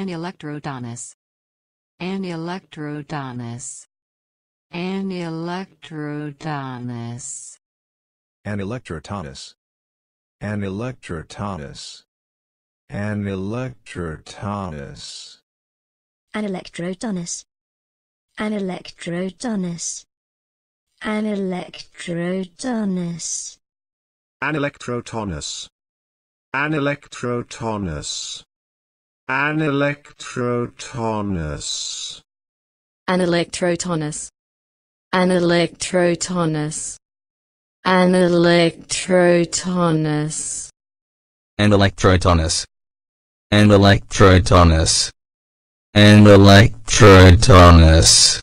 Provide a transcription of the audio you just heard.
An electrodonis. An electrodonis. An electrodonis. An electrodonis. An electrodonis. An electrodonis. An electrodonis. An electrodonis. An electrodonis. An electrodonis. An electrodonis. An electrotonus. An electrotonus. An electrotonus. An electrotonus. An electrotonus. An electrotonus. An electrotonus.